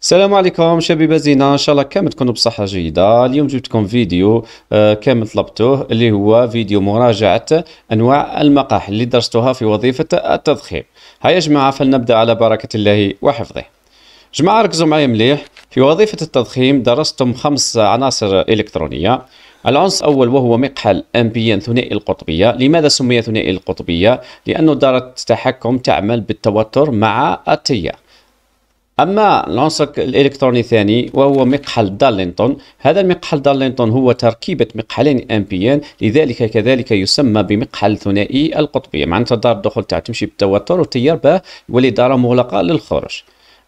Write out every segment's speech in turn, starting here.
السلام عليكم شبيبه زينه ان شاء الله كامل تكونوا بصحه جيده اليوم جبت لكم فيديو آه، كامل طلبتوه اللي هو فيديو مراجعه انواع المقاح اللي درستوها في وظيفه التضخيم هيا جماعه فلنبدا على بركه الله وحفظه جماعه ركزوا معايا مليح في وظيفه التضخيم درستم خمس عناصر الكترونيه العنصر الأول وهو مقحل أمبيان ثنائي القطبية لماذا سمي ثنائي القطبية؟ لأن دارة التحكم تعمل بالتوتر مع التيار أما العنصر الإلكتروني الثاني وهو مقحل دارلينتون هذا المقحل دارلينتون هو تركيبة مقحلين أمبيان لذلك كذلك يسمى بمقحل ثنائي القطبية معناتها دار الدخول تاع تمشي بالتوتر والتيار باه يولي دارة مغلقة للخروج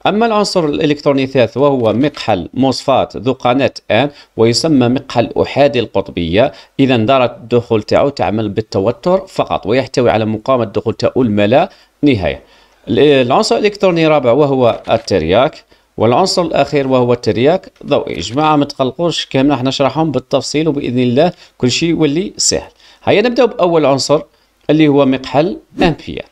أما العنصر الإلكتروني الثالث وهو مقحل موسفات ذو قناة آن ويسمى مقحل أحادي القطبية إذا دارة الدخول تاعو تعمل بالتوتر فقط ويحتوي على مقاومة دخول تاول ما لا نهاية العنصر الإلكتروني الرابع وهو الترياك والعنصر الاخير وهو الترياك ضوئي جماعه ما تقلقوش كامل راح نشرحهم بالتفصيل وباذن الله كل شيء يولي سهل هيا نبداو باول عنصر اللي هو مقحل امبير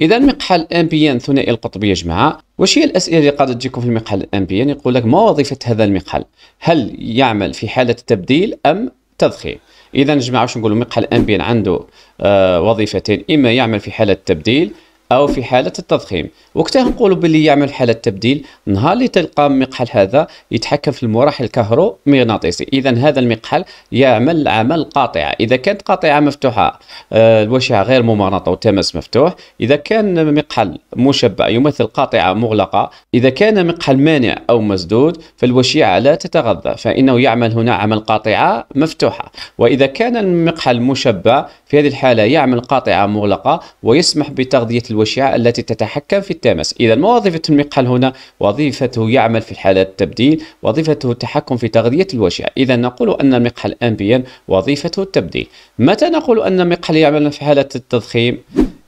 اذا مقحل ان ثنائي القطبي يا جماعه واش هي الاسئله اللي قد تجيكم في المقحل ان يقول لك ما وظيفه هذا المقحل هل يعمل في حاله تبديل ام تضخيم اذا يا جماعه واش نقولوا مقحل ان عنده آه وظيفتين اما يعمل في حاله تبديل او في حاله التضخيم وقتها نقولوا باللي يعمل حاله تبديل نهار اللي تلقى المقحل هذا يتحكم في المراحل الكهرومغناطيسي اذا هذا المقحل يعمل عمل قاطعه اذا كانت قاطعه مفتوحه الوشعه آه، غير ممرطه والتماس مفتوح اذا كان مقحل مشبع يمثل قاطعه مغلقه اذا كان مقحل مانع او مسدود فالوشيعه لا تتغذى فانه يعمل هنا عمل قاطعه مفتوحه واذا كان المقحل مشبع في هذه الحاله يعمل قاطعه مغلقه ويسمح بتغذيه الوشيعه والأشعة التي تتحكم في التماس إذا ما وظيفة المقهل هنا وظيفته يعمل في حالة التبديل وظيفته التحكم في تغذية الوشع إذا نقول أن المقهل أمبيا وظيفته التبديل متى نقول أن المقهل يعمل في حالة التضخيم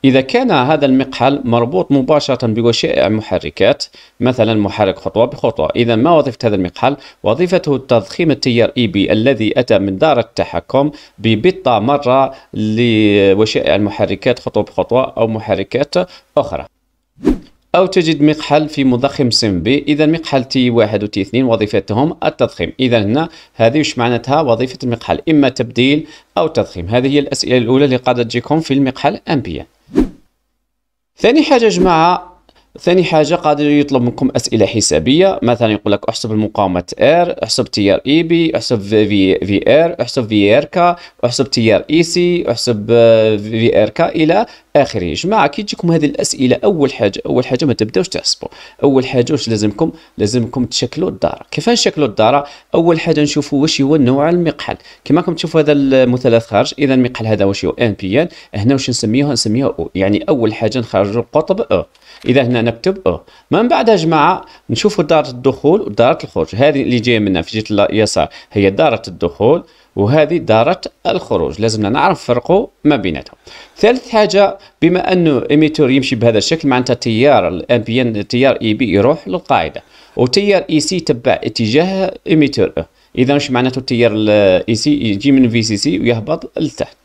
إذا كان هذا المقحل مربوط مباشرة بوشائع محركات مثلا محرك خطوة بخطوة إذا ما وظيفة هذا المقحل؟ وظيفته تضخيم التيار اي e بي الذي أتى من دار التحكم ببطة مرة لوشائع المحركات خطوة بخطوة أو محركات أخرى أو تجد مقحل في مضخم سم بي إذا مقحل تي واحد وتي اثنين وظيفتهم التضخيم إذا هنا هذه وش معناتها وظيفة المقحل إما تبديل أو تضخيم هذه هي الأسئلة الأولى اللي قاعدة تجيكم في المقحل أمبيان ثاني حاجة جماعة ثاني حاجة قادر يطلب منكم أسئلة حسابية مثلا يقول لك احسب المقاومة R احسب تيار اي بي احسب في في ار احسب في ار كا احسب تيار اي سي احسب في ار كا إلى آخره جماعة كي تجيكم هذه الأسئلة أول حاجة أول حاجة ما تبداوش تحسبوا أول حاجة واش لازمكم لازمكم تشكلوا الدارة كيفاش نشكلوا الدارة أول حاجة نشوفوا واش هو نوع المقحل كما راكم تشوفوا هذا المثلث خارج إذا المقحل هذا واش هو ان بي ان هنا واش نسميوه نسميوه او يعني أول حاجة نخرجوا القطب او اذا هنا نكتب او من يا جماعه نشوفوا داره الدخول وداره الخروج هذه اللي جايه منها في جهه اليسار هي داره الدخول وهذه دارة الخروج لازمنا نعرف فرقوا ما بيناتهم ثالث حاجة بما أنه إيميتور يمشي بهذا الشكل معناتها تيار الان بي ان تيار اي بي يروح للقاعدة وتيار اي سي تبع اتجاه إيميتور إذا واش معناته التيار اي سي يجي من في سي سي ويهبط لتحت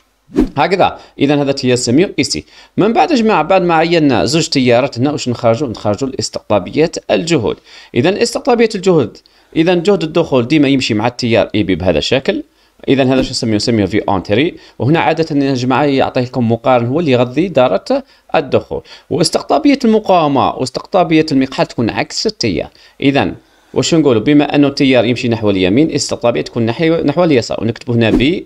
هكذا اذا هذا تيار سمي وقيسي من بعد جماعه بعد ما عينا زوج تيارات هنا واش نخرجوا نخرجوا الاستقطابيات الجهود اذا استقطابيه الجهود اذا جهد الدخول ديما يمشي مع التيار اي بي بهذا الشكل اذا هذا شو نسميه نسميه في اونتري وهنا عاده يا جماعه يعطيه لكم مقارن هو اللي يغذي داره الدخول واستقطابيه المقاومه واستقطابيه المقحل تكون عكس التيار اذا واش نقولوا بما انه التيار يمشي نحو اليمين استقطابيه تكون نحو اليسار ونكتبوا هنا في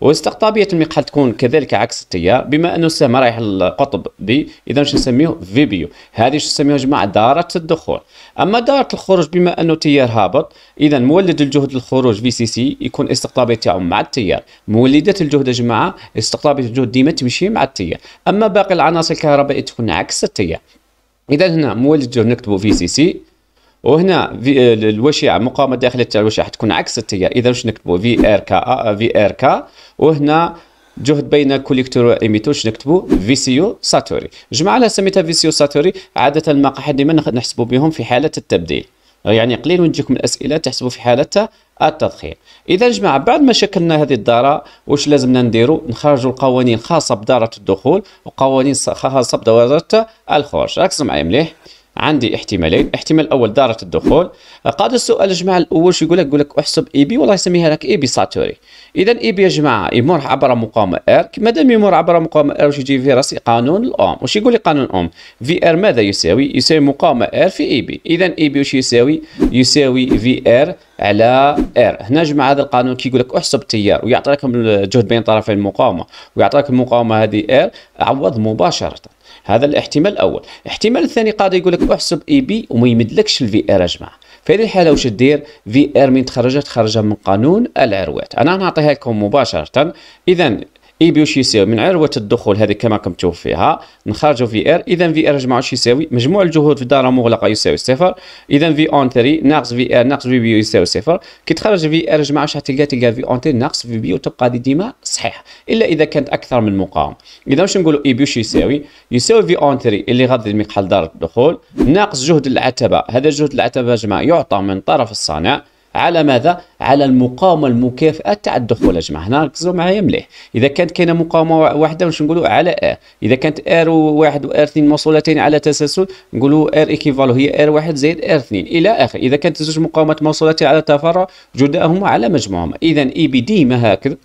واستقطابيه المقحل تكون كذلك عكس التيار بما انه السهم رايح للقطب بي اذا شو نسميه فيبيو هذه شو نسميها جماعه داره الدخول اما داره الخروج بما انه تيار هابط اذا مولد الجهد للخروج في سي سي يكون استقطابيه تاعو مع التيار مولدات الجهد يا جماعه استقطابيه الجهد ديما تمشي مع التيار اما باقي العناصر الكهربائيه تكون عكس التيار اذا هنا مولد الجهد نكتبه في سي سي وهنا في الوشيعه المقاومه الداخليه تاع الوشيعه حتكون عكس التيار اذا واش نكتبوا في ار آه، كا في ار آه، كا وهنا جهد بين كوليكتور وإيميتور نكتبوا فيسيو ساتوري جمع على سميتها فيسيو ساتوري عادة المقاحل ديما نحسبوا بهم في حالة التبديل يعني قليل وين الأسئلة تحسبوا في حالة التضخيم إذا جماعة بعد ما شكلنا هذه الدارة واش لازمنا نديروا نخرجوا القوانين خاصة بدارة الدخول وقوانين خاصة بدارة الخروج ركزوا معايا مليح عندي احتمالين الاحتمال الاول داره الدخول قاد السؤال الجمع الاول شو يقول لك يقول لك احسب اي بي والله يسميها لك اي بي ساتوري اذا اي بي يا جماعه يمر عبر مقاومه ار كما دام يمر عبر مقاومه ار واش يجي في راسي قانون الاوم واش يقول لي قانون الاوم في ار ماذا يساوي يساوي مقاومه ار في اي بي اذا اي بي واش يساوي يساوي في ار على ار هنا جمع هذا القانون كيقول لك احسب التيار ويعطي لكم الجهد بين طرفي المقاومه ويعطي المقاومه هذه ار عوض مباشره هذا الاحتمال الاول الاحتمال الثاني قاعد يقول لك احسب اي بي وما يمدلكش الفي ار اجمع في هذه الحاله واش دير في ار من تخرجت خرجها من قانون العروات انا نعطيها لكم مباشره اذا اي بي واش يساوي من عروه الدخول هذه كما راكم تشوف فيها نخرجوا في ار اذا في ار واش يساوي مجموع الجهود في الدائره المغلقه يساوي صفر اذا في اون تري ناقص في ار ناقص في بي يساوي صفر كي تخرج في ار جماعه واش تلقى تلقى في اون تري ناقص في بي وتبقى دي ديما صحيح الا اذا كانت اكثر من مقاوم اذا واش نقولوا اي بي واش يساوي يساوي في اون تري اللي غادي المقحل دار الدخول ناقص جهد العتبه هذا جهد العتبه جماعه يعطى من طرف الصانع على ماذا على المقاومه المكافئه تاع الدخول اجمع هنا ركزوا معايا مليح اذا كانت كاينه مقاومه واحده واش نقولوا على ار اذا كانت ار واحد وار اثنين موصولتين على تسلسل نقولوا ار ايكيفالو هي ار واحد زائد ار اثنين الى اخره اذا كانت زوج مقاومات موصولتين على تفرع جداءهما على مجموعهما اذا اي بي ديما هكذا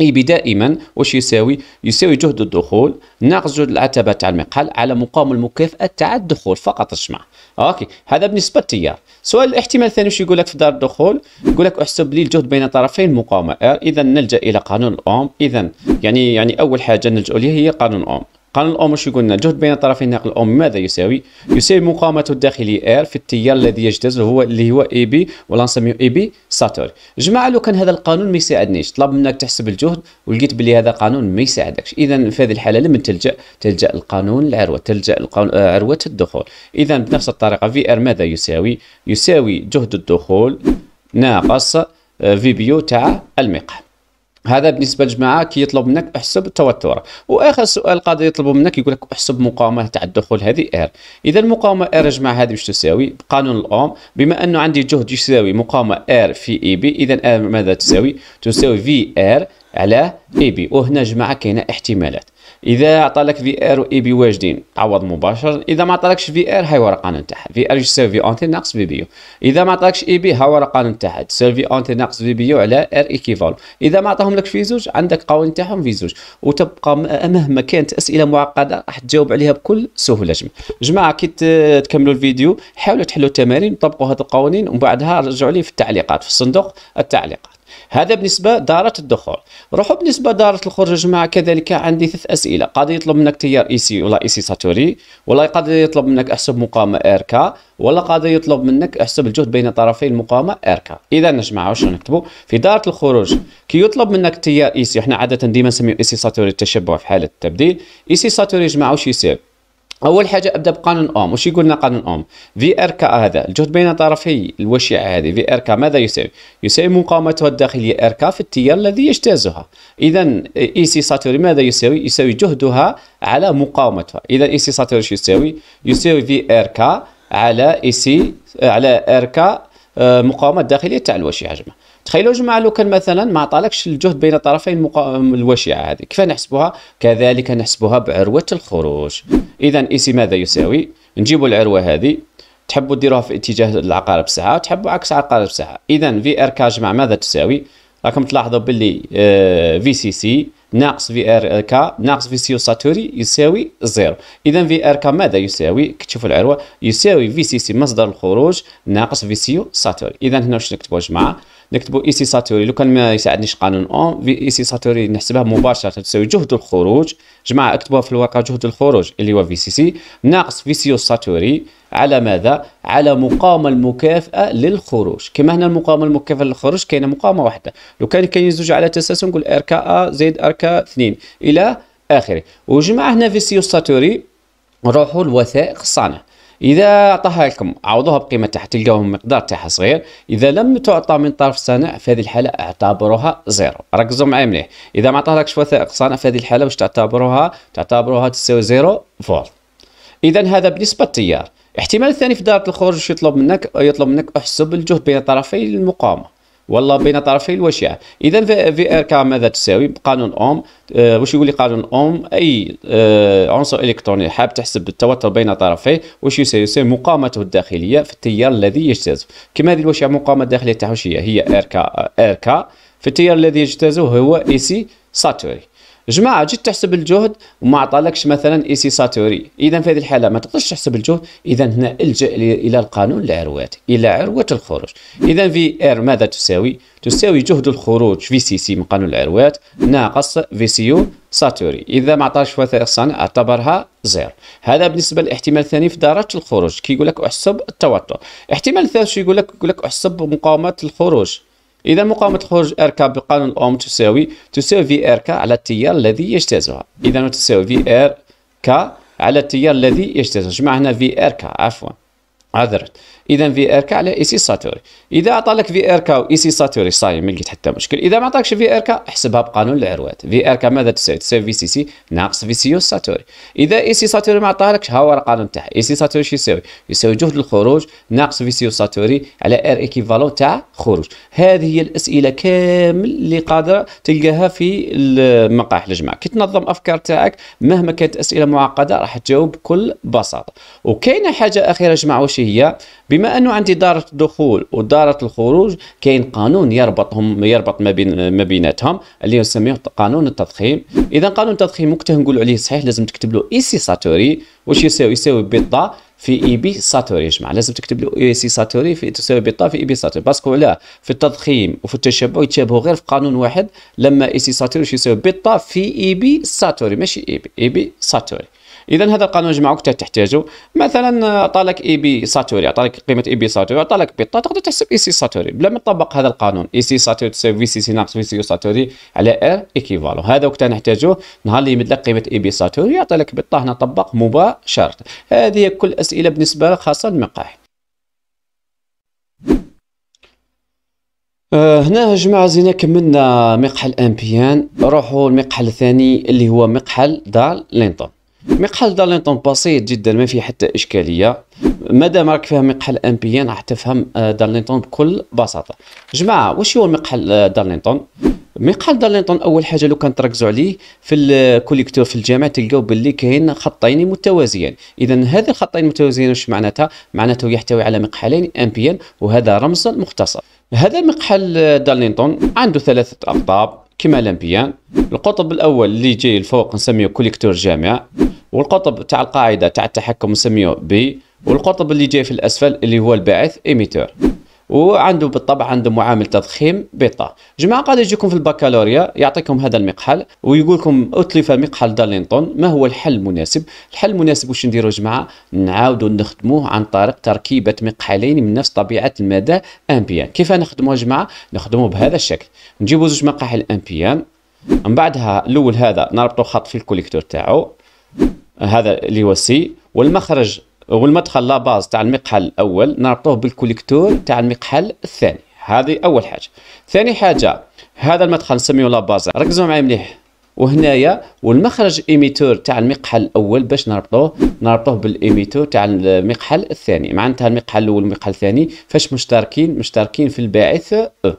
اي بي دائما واش يساوي يساوي جهد الدخول ناقص جهد العتبه تاع المقحل على مقاومه المكافاه تاع الدخول فقط اجمع اوكي هذا بالنسبه للتيار سؤال الاحتمال الثاني وش يقول لك في دار الدخول يقول لك احسب لي الجهد بين طرفي المقاومه اذا نلجا الى قانون الاوم اذا يعني يعني اول حاجه نلجا اليها هي قانون اوم قانون واش يقول لنا الجهد بين طرفي ناقل الأم ماذا يساوي؟ يساوي مقاومته الداخلية R في التيار الذي يجتاز هو اللي هو اي بي ولا نسميه اي بي ساتور. جماعة لو كان هذا القانون ما يساعدنيش طلب منك تحسب الجهد ولقيت بلي هذا قانون ما يساعدكش إذا في هذه الحالة لمن تلجأ؟ تلجأ القانون العروة تلجأ آه، عروة الدخول إذا بنفس الطريقة في R ماذا يساوي؟ يساوي جهد الدخول ناقص في آه، بيو تاع المقام هذا بالنسبه للجماعه كي يطلب منك احسب التوتر واخر سؤال قاعد يطلبه منك يقول لك احسب مقاومه تاع الدخول هذه ار اذا المقاومه ار جماعه هذه واش تساوي بقانون الاوم بما انه عندي جهد يساوي مقاومه ار في اي بي اذا ار ماذا تساوي تساوي في ار على اي بي وهنا جماعه كاينه احتمالات اذا عطالك في ار واي بي واجدين عوض مباشر اذا ما عطالكش في ار هاي ورقه نتاعها في ار يساوي في اونتي ناقص في بيو اذا ما عطاكش اي بي ها ورقه نتاعها تاعها تساوي في اونتي ناقص في بيو على ار ايكيفال اذا ما عطاهم لك في زوج عندك قوانين تاعهم في زوج وتبقى مهما كانت اسئله معقده راح تجاوب عليها بكل سهوله جماعه جماعه كي تكملوا الفيديو حاولوا تحلوا التمارين طبقوا هذه القوانين ومن بعدها رجعوا لي في التعليقات في صندوق التعليقات هذا بالنسبة دارة الدخول روحوا بالنسبة دارة الخروج يا جماعة كذلك عندي ثلاث أسئلة قد يطلب منك تيار إي سي ولا إي سي ساتوري ولا قد يطلب منك احسب مقاومة اركا كا ولا قد يطلب منك احسب الجهد بين طرفي المقاومة اركا كا إذا يا جماعة واش نكتبوا في دارة الخروج كي يطلب منك تيار إي سي احنا عادة ديما نسميو إي سي ساتوري التشبع في حالة التبديل إي سي ساتوري يا جماعة واش يصير اول حاجه ابدا بقانون اوم وش يقولنا قانون اوم في ار كا هذا الجهد بين طرفي الوشيعه هذه في ار كا ماذا يساوي يساوي مقاومتها الداخليه ار كا في التيار الذي يجتازها اذا اي سي ساتوري ماذا يساوي يساوي جهدها على مقاومتها اذا اي سي ساتوري شو يساوي يساوي في ار كا على اي سي على ار كا آه، مقاومه الداخليه تاع الوشيعه جماعه تخيلوا جماعه لو كان مثلا ما عطالكش الجهد بين الطرفين المقا... الوشعه هذه كيف نحسبوها كذلك نحسبوها بعروه الخروج اذا اسي ماذا يساوي نجيبوا العروه هذه تحبوا ديروها في اتجاه العقارب ساعه وتحبوا عكس عقارب ساعه اذا في ار كاج مع ماذا تساوي راكم تلاحظوا باللي في سي سي ناقص في ار كا ناقص في سي ساتوري يساوي زيرو اذا في ار كا ماذا يساوي كتشوفوا العروه يساوي في سي سي مصدر الخروج ناقص في سي ساتوري اذا هنا واش نكتبوا جماعه نكتبوا اي سي ساتوري لو كان ما يساعدنيش قانون اون في اي سي ساتوري نحسبها مباشره تساوي جهد الخروج جماعه اكتبوها في الورقه جهد الخروج اللي هو في سي سي ناقص فيسيو ساتوري على ماذا على مقاومه المكافاه للخروج كما هنا المقاومه المكافاه للخروج كاينه مقاومه واحده لو كان كاين زوج على تسلسل نقول ار كا زائد ار كا 2 الى اخره وجماعه هنا فيسيو ساتوري نروحوا لوثائق الصانع إذا أعطاها لكم عوضوها بقيمة تحت تلقاوهم مقدار تاعها صغير إذا لم تعطى من طرف صانع في هذه الحالة اعتبروها زيرو ركزوا معايا مليح إذا ما عطاهالكش وثائق صانع في هذه الحالة واش تعتبروها تعتبروها تساوي زيرو فولت إذا هذا بالنسبة للتيار احتمال ثاني في دارة الخروج يطلب منك يطلب منك احسب الجهد بين طرفي المقاومة والله بين طرفي الوشيعه اذا في ار كا ماذا تساوي قانون اوم أه واش يقول لي قانون اوم اي أه عنصر الكتروني حاب تحسب التوتر بين طرفيه واش يساوي يساوي مقاومته الداخليه في التيار الذي يجتازه كما هذه الوشيعه مقاومه الداخليه تاعها هي هي ار كا ار آه، كا في التيار الذي يجتازه هو اي سي ساتوري جماعه جيت تحسب الجهد وما عطالكش مثلا اي سي ساتوري اذا في هذه الحاله ما تقدرش تحسب الجهد اذا هنا الجا الى القانون العروات الى عروه الخروج اذا في ار ماذا تساوي تساوي جهد الخروج في سي سي من قانون العروات ناقص في سي يو ساتوري اذا ما عطاش وثائق اعتبرها زيرو هذا بالنسبه للاحتمال الثاني في درجة الخروج كي يقول لك احسب التوتر احتمال الثالث يقول لك يقول لك احسب مقاومه الخروج إذا مقاومة خروج RK بقانون أوم تساوي تساوي VRK على التيار الذي يجتازها إذا تساوي VRK على التيار الذي يجتازها جمعنا VRK عفوا عذرت إذا VRK على إيسي ساتوري اذا اعطى لك في اركا واي سي ساتوري صاي ما لقيت حتى مشكل اذا ما عطاكش في اركا احسبها بقانون العروات في اركا ماذا تساوي تساوي في سي سي ناقص في سي ساتوري اذا اي سي ساتوري ما عطاهالكش ها هو القانون تاعها اي سي ساتوري شو يساوي يساوي جهد الخروج ناقص في سي ساتوري على ار ايكيفالون تاع خروج هذه هي الاسئله كامل اللي قادره تلقاها في المقاح الجمع كي تنظم افكار تاعك مهما كانت اسئله معقده راح تجاوب بكل بساطه وكاينه حاجه اخيره جماعه واش هي بما انه عندي دار دخول ودار اثاره الخروج كاين قانون يربطهم يربط ما بين ما بيناتهم اللي نسميه قانون التضخيم اذا قانون التضخيم وقت نقولوا عليه صحيح لازم تكتب له اي سي ساتوري واش يساوي يساوي بيضه في اي بي ساتوري يا جماعه لازم تكتب له اي سي ساتوري في تساوي بيطا في اي بي ساتوري باسكو علاه في التضخيم وفي التشبع يتشابهوا غير في قانون واحد لما اي سي ساتوري يساوي بيطا في اي بي ساتوري ماشي اي بي اي بي ساتوري اذا هذا القانون جماعه كنت تحتاجه مثلا عطالك آه، اي بي ساتوري عطالك قيمه اي بي ساتوري عطالك بيتا تقدر تحسب اي سي ساتوري بلا ما تطبق هذا القانون اي سي ساتوري تساوي في سي سي ناقص في سي ساتوري على ار ايكيفالو هذا وقت نحتاجه نهار اللي يمد لك قيمه اي بي ساتوري يعطيك بيتا هنا طبق مباشره هذه كل الاسئله بالنسبه خاصه للمقاهي آه، هنا يا جماعه زينا كملنا مقحل امبيان روحوا المقحل الثاني اللي هو مقحل دال لينتون مقحل دالينتون بسيط جدا ما فيه حتى اشكاليه مادام راك فاهم مقحل ام بي ان راح تفهم آه، دالينتون بكل بساطه جماعه واش هو مقحل آه، دالينتون مقحل دالينتون اول حاجه لو كان تركزوا عليه في الكوليكتور آه، في الجامع تلقاو باللي كاين خطين متوازيين اذا هذا الخطين المتوازيين واش معناتها معناته يحتوي على مقحلين ام بي ان وهذا رمز مختصر هذا مقحل دالينتون عنده ثلاثه اقطاب كما لامبيان القطب الاول اللي يجي الفوق نسميه كوليكتور جامع والقطب تاع القاعده تاع التحكم نسميه بي والقطب اللي جاي في الاسفل اللي هو الباعث ايميتور وعنده بالطبع عنده معامل تضخيم بيتا جماعة قاعد يجيكم في البكالوريا يعطيكم هذا المقحل ويقول لكم أتلف مقحل دالينتون ما هو الحل المناسب الحل المناسب واش نديروا جماعة نعاودوا نخدموه عن طريق تركيبة مقحلين من نفس طبيعة المادة أمبيان كيف نخدمه جماعة نخدمه بهذا الشكل نجيبوا زوج مقاحل أمبيان من بعدها الأول هذا نربطوا خط في الكوليكتور تاعو هذا اللي هو سي والمخرج والمدخل لا باز تاع المقحل الاول نربطوه بالكوليكتور تاع المقحل الثاني هذه اول حاجه ثاني حاجه هذا المدخل نسميه لا باز ركزوا معايا مليح وهنايا والمخرج ايميتور تاع المقحل الاول باش نربطوه نربطوه بالايميتور تاع المقحل الثاني معناتها المقحل الاول والمقحل الثاني فاش مشتركين مشتركين في الباعث أه.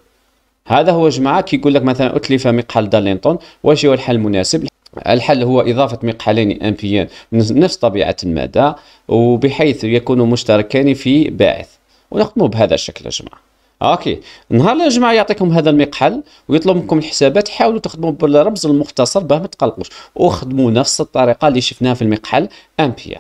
هذا هو جماعه كي يقول لك مثلا اتلف مقحل دالينتون واش هو الحل المناسب الحل هو إضافة مقحلين أنفيين من نفس طبيعة المادة وبحيث يكونوا مشتركان في باعث ونختم بهذا الشكل يا جماعة اوكي نهار الجماعة يعطيكم هذا المقحل ويطلب منكم الحسابات حاولوا تخدموا بالرمز المختصر باه ما تقلقوش وخدموا نفس الطريقه اللي شفناها في المقحل امبير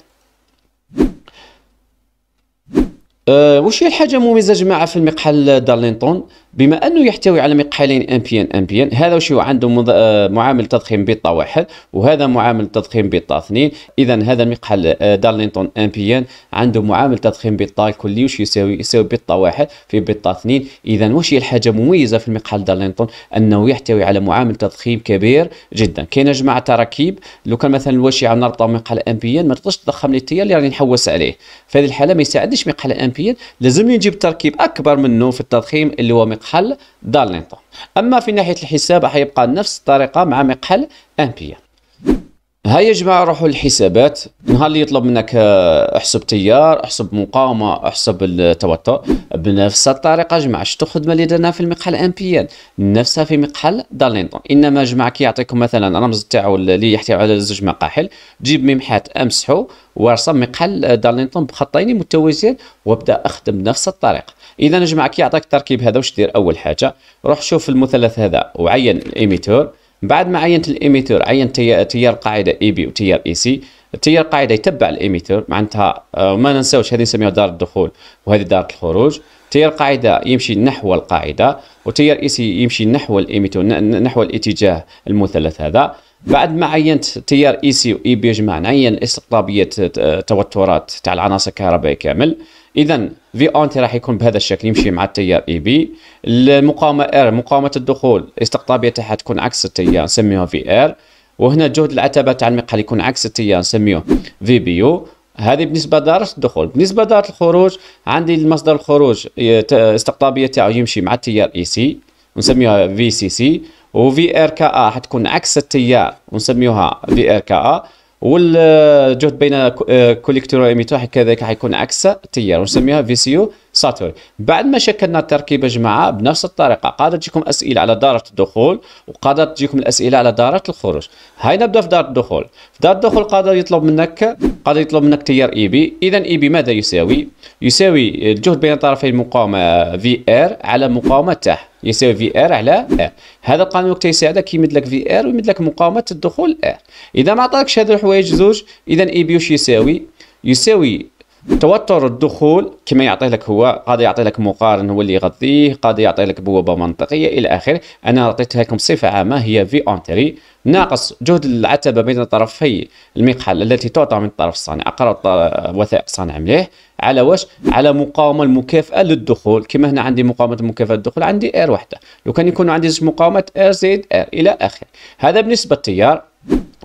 أه وش هي الحاجه مميزه يا جماعه في المقحل دارلينتون بما انه يحتوي على مقحالين ام بي ان ام بي ان هذا شيء عنده مض... آه، معامل تضخيم بيطا واحد وهذا معامل تضخيم بيطا اثنين اذا هذا المقحل آه، دارلينتون ام بي ان عنده معامل تضخيم بيطا الكلي وش يساوي يساوي بيطا واحد في بيطا اثنين اذا وش هي الحاجه مميزه في المقحل دارلينتون انه يحتوي على معامل تضخيم كبير جدا كاين جماعه تراكيب لو كان مثلا الوشيعه يعني نربطها بمقحل ام بي ان ما تقدرش تضخم لي التيار اللي راني نحوس عليه في هذه الحاله ما يساعدنيش مقحل ام بي ان لازم نجيب تركيب اكبر منه في التضخيم اللي هو مقحل مقحل دار لينطون اما في ناحيه الحساب راح يبقى نفس الطريقه مع مقحل امبير ها يا جماعه روحوا للحسابات نهار اللي يطلب منك آه، احسب تيار احسب مقاومه احسب التوتر بنفس الطريقه جماعه شتو الخدمه اللي درناها في المقحل امبيان نفسها في مقحل دارلينطون انما جماعه كي يعطيكم مثلا رمز تاعو اللي يحتوي على زوج مقاحل جيب ممحات امسحو وارسم مقحل آه، دارلينطون بخطين متوازيين وابدا اخدم نفس الطريقه اذا نجمع كي يعطيك التركيب هذا واش دير اول حاجه روح شوف المثلث هذا وعين الايميتور بعد ما عينت الايميتور عينت تيار قاعده اي بي وتيار اي سي التيار قاعده يتبع الايميتور معناتها آه، ما ننساوش هذه نسميها دار الدخول وهذه دار الخروج تيار قاعده يمشي نحو القاعده وتيار اي سي يمشي نحو الايميتور نحو الاتجاه المثلث هذا بعد ما عينت تيار اي سي واي بي جماعه نعين استقطابيه آه، توترات تاع العناصر الكهربائيه كامل اذا في انتي راح يكون بهذا الشكل يمشي مع التيار اي بي المقاومه ار مقاومه الدخول الاستقطابيه تاعها تكون عكس التيار نسميها في ار وهنا جهد العتبه تاع المقحل يكون عكس التيار نسميه في بي يو هذه بالنسبه لدار الدخول بالنسبه لدار الخروج عندي المصدر الخروج الاستقطابيه تاعو يمشي مع التيار اي سي ونسميها في سي سي وفي ار كا ا حتكون عكس التيار ونسميوها في ار كا ا والجهد بين آه، كوليكتور وإيميتور كذلك حيكون عكس تيار ونسميها فيسيو ساتوري بعد ما شكلنا التركيبه جماعه بنفس الطريقه قادر تجيكم اسئله على داره الدخول وقادر تجيكم الاسئله على داره الخروج هاي نبدا في داره الدخول في داره الدخول قادر يطلب منك قادر يطلب منك تيار اي بي اذا اي بي ماذا يساوي يساوي الجهد بين طرفي المقاومه في ار على مقاومه تحت يساوي في ار على ار هذا القانون وقت يساعدك يمد لك في ار ويمد لك مقاومه الدخول ار اذا ما عطاكش هذو الحوايج زوج اذا اي بي واش يساوي يساوي توتر الدخول كما يعطي لك هو قد يعطي لك مقارن هو اللي يغذيه قد يعطي لك بوابه منطقيه الى اخره انا اعطيتها لكم بصفه عامه هي في اونتري ناقص جهد العتبه بين طرفي المقحل التي تعطى من طرف الصانع اقرا وثائق الصانع مليح على واش على مقاومه المكافاه للدخول كما هنا عندي مقاومه المكافاه للدخول عندي ار وحده لو كان يكون عندي زوج مقاومات ار زائد ار الى اخره هذا بالنسبه للتيار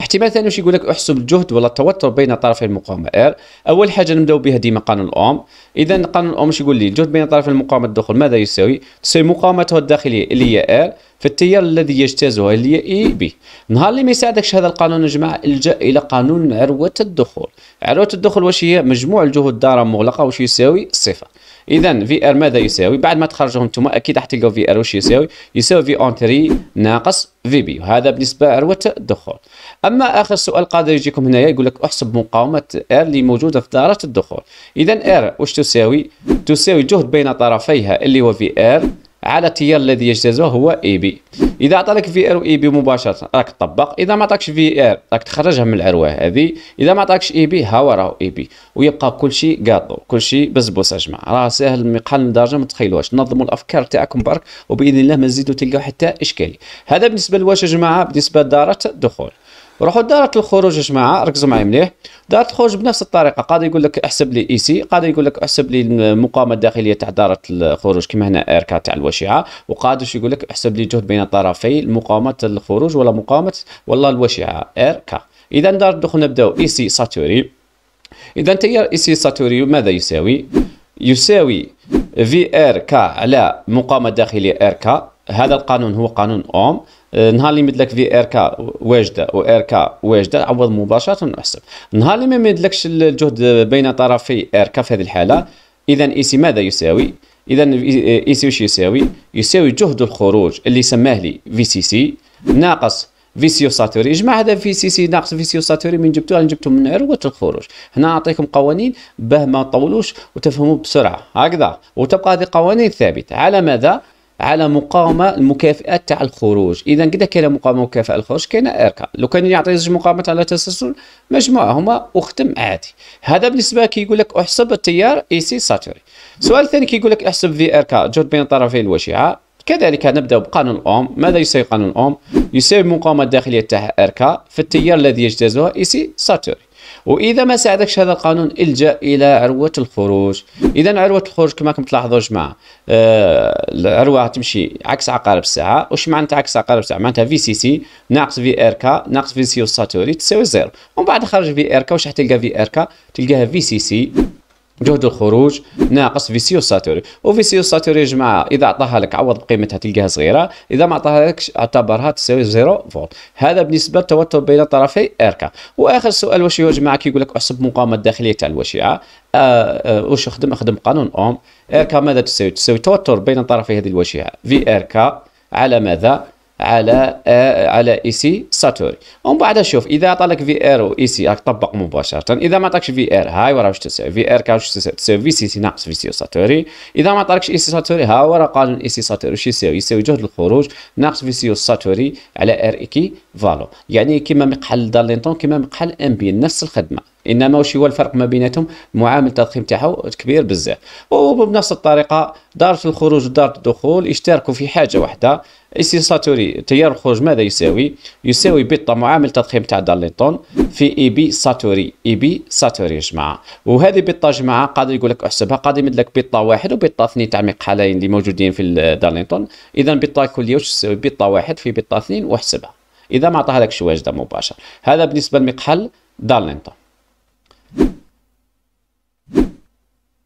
احتمال ثاني واش يقول لك احسب الجهد ولا التوتر بين طرفي المقاومه ار اول حاجه نبداو بها ديما قانون الاوم اذا قانون الاوم واش يقول لي الجهد بين طرفي المقاومه الدخول ماذا يساوي تساوي مقاومتها الداخليه اللي هي ار في التيار الذي يجتازها هي اي بي نهار اللي ما يساعدكش هذا القانون يا جماعه الجا الى قانون عروه الدخول عروه الدخول واش هي مجموع الجهود دارة مغلقه واش يساوي صفر اذا في ار ماذا يساوي بعد ما تخرجوا انتم اكيد راح تلقاو في ار واش يساوي يساوي في اونتري ناقص في بي هذا بالنسبه عروه الدخول اما اخر سؤال قادر يجيكم هنايا يقول لك احسب مقاومه ار اللي موجوده في داره الدخول اذا ار واش تساوي تساوي جهد بين طرفيها اللي هو في ار على التيار الذي يجتازه هو اي بي اذا عطاك في ار واي بي مباشره راك تطبق اذا ما عطاكش في ار راك تخرجها من الارواح هذه اذا ما عطاكش اي بي ها هو راه اي بي ويبقى كل شيء كاطو كل شيء يا جماعه راه ساهل مقال لدرجه ما تخيلوهاش نظموا الافكار تاعكم برك وباذن الله ما نزيدوا تلقاو حتى اشكالي هذا بالنسبه لواش يا جماعه بالنسبه لدارات الدخول روحوا دارة الخروج يا جماعه ركزوا معايا مليح دارة الخروج بنفس الطريقه قاعد يقول لك احسب لي اي سي قاعد يقول لك احسب لي المقاومه الداخليه تاع دارة الخروج كما هنا كا تاع الوشعه وقادر يقول لك احسب لي جهد بين طرفي مقاومه الخروج ولا مقاومه ولا الوشعه كا اذا دار الدخول نبداو اي سي ساتوري اذا تيار اي سي ساتوري ماذا يساوي يساوي في ار كا على مقاومه داخليه ار كا هذا القانون هو قانون اوم نهار اللي مدلك في ار كا واجده و ار كا واجده عوض مباشره نحسب نهار اللي ما مدلكش الجهد بين طرفي ار كا في هذه الحاله اذا اي سي ماذا يساوي اذا اي سي واش يساوي يساوي جهد الخروج اللي سماه لي في سي سي ناقص فيسيو ساتوري اجمع هذا في سي سي ناقص فيسيو ساتوري من جبتو انا جبتو من عروة الخروج هنا نعطيكم قوانين باه ما تطولوش وتفهموا بسرعة هكذا وتبقى هذه قوانين ثابتة على ماذا على مقاومه المكافئات تاع الخروج اذا كذا كاين مقاومه مكافئة الخروج كاين اركا لو كان يعطي زوج مقاومات على تسلسل مجموعه هما وختم عادي هذا بالنسبه كي يقول لك احسب التيار اي سي ساتوري السؤال الثاني يقول لك احسب في اركا جهد بين الطرفين الوشعه كذلك نبدا بقانون الاوم ماذا يساوي قانون الاوم يساوي المقاومه الداخليه تاع اركا في التيار الذي يجتازها اي سي ساتوري واذا ما ساعدكش هذا القانون الجا الى عروه الخروج اذا عروه الخروج كما راكم تلاحظوا جماعه آه العروه تمشي عكس عقارب الساعه واش معناتها عكس عقارب الساعه معناتها في سي سي ناقص في ار كا ناقص في سي ساتوري تساوي زيرو ومن بعد خرج في ار كا واش تلقى في ار كا تلقاها في سي سي جهد الخروج ناقص فيسيو ساتوري وفيسيو ساتوري يا جماعه اذا اعطاها لك عوض بقيمتها تلقاها صغيره اذا ما اعطاها لك اعتبرها تساوي زيرو فولت هذا بالنسبه للتوتر بين طرفي اركا واخر سؤال واش يا جماعه كيقول لك احسب المقاومه الداخليه تاع الوشيعه أه, آه، واش اخدم اخدم قانون اوم اركا ماذا تساوي تساوي توتر بين طرفي هذه الوشيعه في اركا على ماذا على آه، على اي سي ساتوري ومن بعد شوف اذا عطاك في ار واي سي طبق مباشره اذا ما عطاكش في ار هاي وراه واش تساوي في ار كاش واش تساوي تساوي في سي سي ناقص في سي ساتوري اذا ما عطاكش اي سي ساتوري ها وراه قانون اي سي ساتوري واش يساوي يساوي جهد الخروج ناقص في سي ساتوري على ار اكي فالو يعني كما مقحل دالينتون كما مقحل ام بي نفس الخدمه انما واش هو الفرق ما بيناتهم معامل التضخيم تاعو كبير بزاف وبنفس الطريقه دارة الخروج ودارة الدخول اشتركوا في حاجه واحده ساتوري تيار الخروج ماذا يساوي يساوي بيتا معامل التضخيم تاع داليتون في اي بي ساتوري اي بي ساتوري يا جماعه وهذه بيتا جماعه قادر يقول لك احسبها قادر يمد لك بيتا واحد وبيتا اثنين تاع مقحلين اللي موجودين في داليتون اذا بيتا كليه واش تساوي بيتا واحد في بيتا اثنين واحسبها اذا ما عطاها لكش واجده مباشر هذا بالنسبه لمقحل دالينتون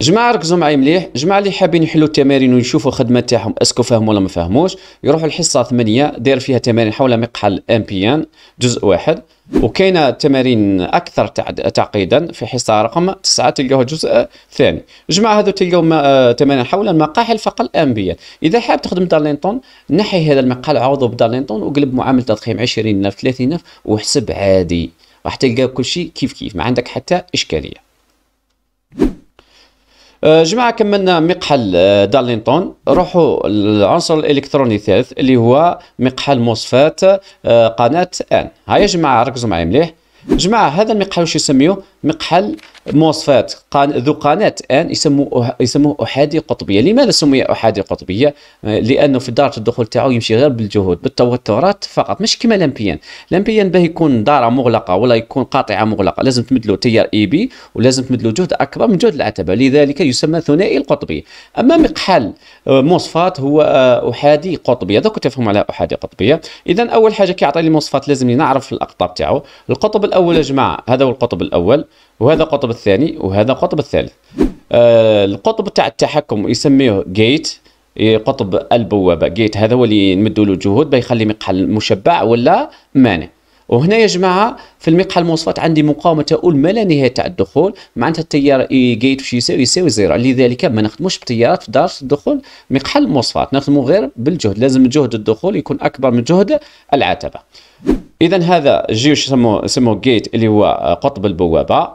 جماعه ركزوا معايا مليح جماعه اللي حابين يحلوا التمارين ويشوفوا الخدمه تاعهم اسكو فهموا ولا ما فهموش يروحوا الحصه ثمانية داير فيها تمارين حول مقحى الام بي ان جزء واحد وكاينه تمارين اكثر تعقيدا في حصه رقم تسعة تلقاوها جزء ثاني جماعه هذو تلقاو تمارين حول المقاحل فقط ان اذا حاب تخدم دارلينتون نحي هذا المقال عوضه بدارلينتون وقلب معامله تضخيم 20000 30000 وحسب عادي راح تلقى كل شيء كيف كيف ما عندك حتى اشكاليه أه، جماعه كملنا مقحل أه، دارلينتون روحوا العنصر الالكتروني الثالث اللي هو مقحل مصفات أه، قناه ان يا جماعه ركزوا معايا مليح جماعه هذا المقحل واش يسميوه مقحل موصفات قان ذو قناه ان يسموه يسموه احادي قطبيه لماذا سمي احادي قطبيه آه، لانه في داره الدخول تاعو يمشي غير بالجهود بالتوترات فقط مش كما لامبيان لامبيان باه يكون داره مغلقه ولا يكون قاطعه مغلقه لازم تمد له تيار اي بي ولازم تمد له جهد اكبر من جهد العتبه لذلك يسمى ثنائي القطبي اما مقحل آه، موصفات هو آه، احادي قطبي هذا كنت تفهم على احادي قطبيه اذا اول حاجه كيعطي لي موصفات لازم نعرف الاقطاب تاعو القطب الاول يا جماعه هذا هو القطب الاول وهذا القطب الثاني وهذا القطب الثالث آه، القطب تاع التحكم يسميه جيت قطب البوابه جيت هذا هو اللي نمدوا له جهود بيخلي مقحل مشبع ولا مانع وهنا يا جماعه في المقحل المواصفات عندي مقاومه تؤول ما لا نهايه تاع الدخول معناتها التيار اي جيت واش يساوي يساوي زيرو لذلك ما نخدموش بتيارات في دار الدخول مقحل المواصفات نخدمو غير بالجهد لازم جهد الدخول يكون اكبر من جهد العتبه اذا هذا الجيوش يسموه يسموه جيت اللي هو آه، قطب البوابه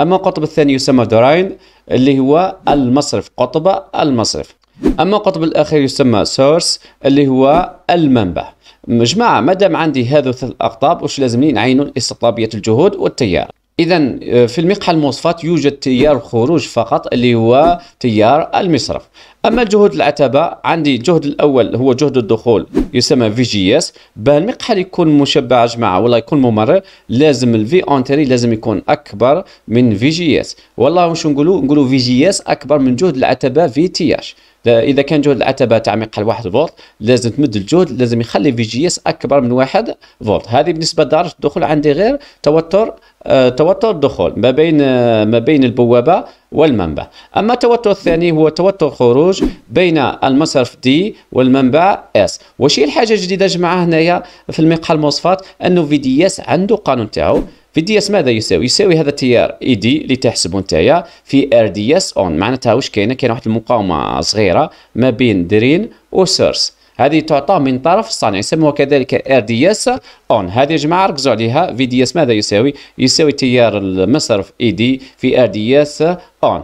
اما القطب الثاني يسمى دراين اللي هو المصرف قطب المصرف اما القطب الاخير يسمى سورس اللي هو المنبع جماعه مادام عندي هذو ثلاث اقطاب واش لازمني نعينوا استقطابيه الجهود والتيار اذا آه، في المقحى الموصفات يوجد تيار خروج فقط اللي هو تيار المصرف اما الجهد العتبه عندي الجهد الاول هو جهد الدخول يسمى في جي اس باه المقحى يكون مشبع جماعه ولا يكون ممرر لازم الفي اونتري لازم يكون اكبر من في جي اس والله واش نقولوا نقولوا في جي اس اكبر من جهد العتبه في تي اش اذا كان جهد العتبه تاع مقال 1 فولت لازم تمد الجهد لازم يخلي في جي اس اكبر من 1 فولت هذه بالنسبه لدرجه الدخول عندي غير توتر آه توتر الدخول ما بين آه ما بين البوابه والمنبع اما التوتر الثاني هو توتر خروج بين المصرف دي والمنبع اس وشي الحاجه الجديده جماعه هنايا في المقال المواصفات انه في دي اس عنده قانون تاعو في دي اس ماذا يساوي؟ يساوي هذا التيار اي e دي اللي تحسبه نتايا في ار دي اس اون معناتها واش كاينه؟ كاينه واحد المقاومه صغيره ما بين درين وسورس هذه تعطى من طرف الصانع يسموها كذلك ار دي اس اون هذه يا جماعه ركزوا عليها في دي اس ماذا يساوي؟ يساوي تيار المصرف اي e دي في ار دي اس اون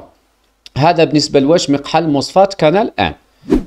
هذا بالنسبه لواش مقحل مصفات كانال ان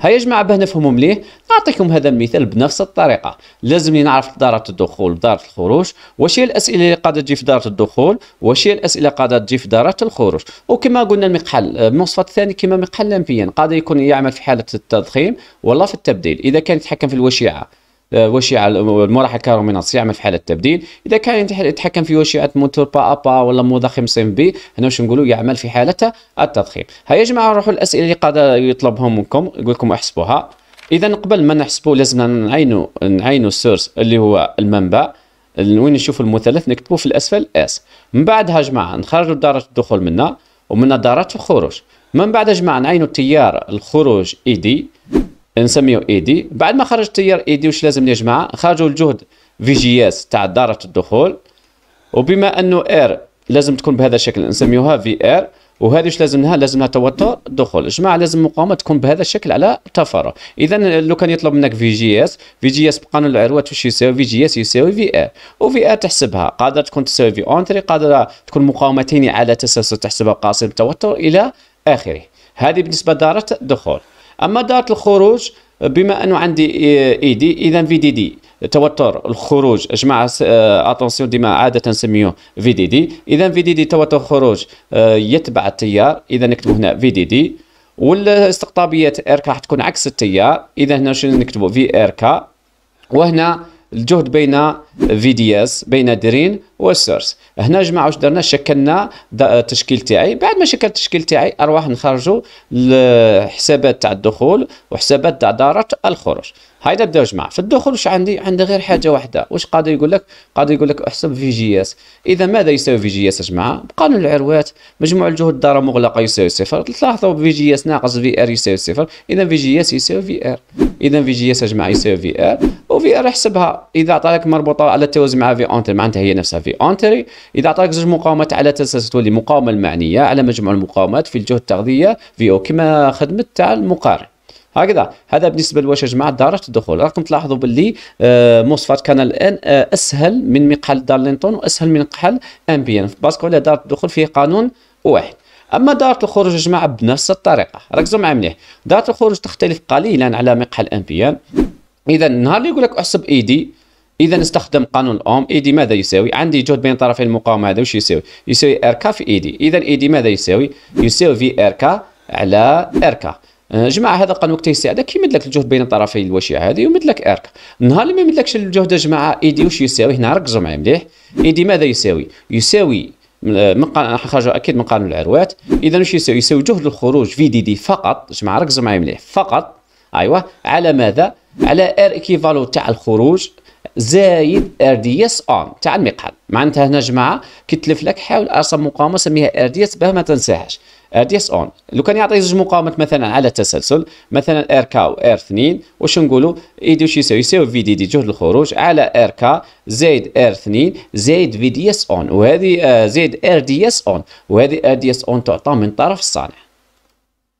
هيا جماعة باه نفهمو مليح نعطيكم هذا المثال بنفس الطريقة لازمني نعرف دارة الدخول ودارة الخروج واش هي الأسئلة اللي قاعدة تجي في دارة الدخول واش هي الأسئلة قاعدة تجي في دارة الخروج وكما قلنا المقحل المصفات الثانية كما مقحل لمبيا قاعدة يكون يعمل في حالة التضخيم ولا في التبديل إذا كان يتحكم في الوشيعة وشيعة المراحل كارومينانس يعمل في حاله تبديل اذا كان يتحكم في وشيعه موتور با ابا ولا مضخم سين بي هنا واش نقولوا يعمل في حاله التضخيم هيا يا جماعه نروحوا الاسئله اللي قاعدة يطلبهم منكم يقول لكم احسبوها اذا قبل ما نحسبوا لازمنا نعينوا نعينوا السورس اللي هو المنبع وين نشوف المثلث نكتبوه في الاسفل اس من بعدها جماعه نخرجوا دارة الدخول منا ومن دارة الخروج من بعد جماعه نعينوا التيار الخروج اي دي نسميه اي دي بعد ما خرج التيار اي دي واش لازم يا جماعه خرجوا الجهد في جي اس تاع داره الدخول وبما انه ار لازم تكون بهذا الشكل نسميوها في ار وهذه واش لازم لها لازم لها توتر دخول جماعه لازم المقاومه تكون بهذا الشكل على تفارة اذا لو كان يطلب منك في جي اس في جي اس بقانون العروات واش يساوي في جي اس يساوي في ار وفي ار تحسبها قادره تكون تساوي في اونتري قادره تكون مقاومتين على تسلسل تحسبها قاسم التوتر الى اخره هذه بالنسبه لدارة الدخول اما دارة الخروج بما انه عندي اي دي اذا في دي دي توتر الخروج جماعة اتونسيون ديما عادة نسميوه في دي دي اذا في دي دي توتر الخروج آه، يتبع التيار اذا نكتبوا هنا في دي دي والاستقطابيات ار كا راح تكون عكس التيار اذا هنا شنو نكتبوا في ار كا وهنا الجهد بين في دي اس بين درين والسورس هنا جماعه واش درنا شكلنا التشكيل تاعي بعد ما شكلت التشكيل تاعي ارواح نخرجوا الحسابات تاع الدخول وحسابات تاع دارة الخروج هاي بداو جماعه في الدخول واش عندي عندي غير حاجه واحده واش قادر يقول لك قادر يقول لك احسب في جي اس اذا ماذا يساوي في جي اس يا جماعه بقانون العروات مجموع الجهود الداره مغلقه يساوي صفر تلاحظوا في جي اس ناقص في ار يساوي صفر اذا في جي اس يساوي في ار اذا في جي اس يا جماعه يساوي في ار وفي ار احسبها اذا عطاك مربوطه على التوازي مع في اونتري معناتها هي نفسها في اونتري اذا اعطاك زوج مقاومات على تسلسل تولي المقاومه المعنيه على مجموع المقاومات في الجهد التغذيه في او كما خدمه تاع المقارن هكذا هذا بالنسبه لواش يا جماعه دارة الدخول راكم تلاحظوا باللي آه، موسفات كان الان آه، اسهل من مقحل دارلينتون واسهل من مقحل ام بي ان باسكو على دار الدخول فيه قانون واحد اما دارة الخروج يا جماعه بنفس الطريقه ركزوا معايا مليح دارة الخروج تختلف قليلا على مقحل ام اذا النهار اللي يقول لك احسب اي دي اذا استخدم قانون الاوم اي دي ماذا يساوي عندي جهد بين طرفي المقاومه هذا وش يساوي يساوي ار كا في اي دي اذا اي دي ماذا يساوي يساوي في ار كا على ار كا أه، جماعه هذا القانون وقت يساعدك يمد لك الجهد بين طرفي الوشيعه هذه ويمد لك كا النهار اللي ما يمدلكش الجهد يا جماعه اي دي يساوي هنا ركزوا معايا مليح اي دي ماذا يساوي يساوي من قانون خرج اكيد من قانون العروات اذا وش يساوي يساوي جهد الخروج في دي دي فقط جماعه ركزوا معايا مليح فقط ايوه على ماذا على ار ايكيفالو تاع الخروج زايد ار دي اس اون تاع المقعد معناتها هنا جماعه كي تلف لك حاول ارسم مقاومه سميها ار دي اس باه ما تنساهاش ار دي اس اون لو كان يعطي زوج مقاومات مثلا على تسلسل مثلا ار كا و ار 2 واش نقولوا اي دي واش يساوي يساوي في دي دي جهد الخروج على ار كا زائد ار 2 زائد في دي اس اون وهذه زائد ار دي اس اون وهذه ار دي اس اون تعطى من طرف الصانع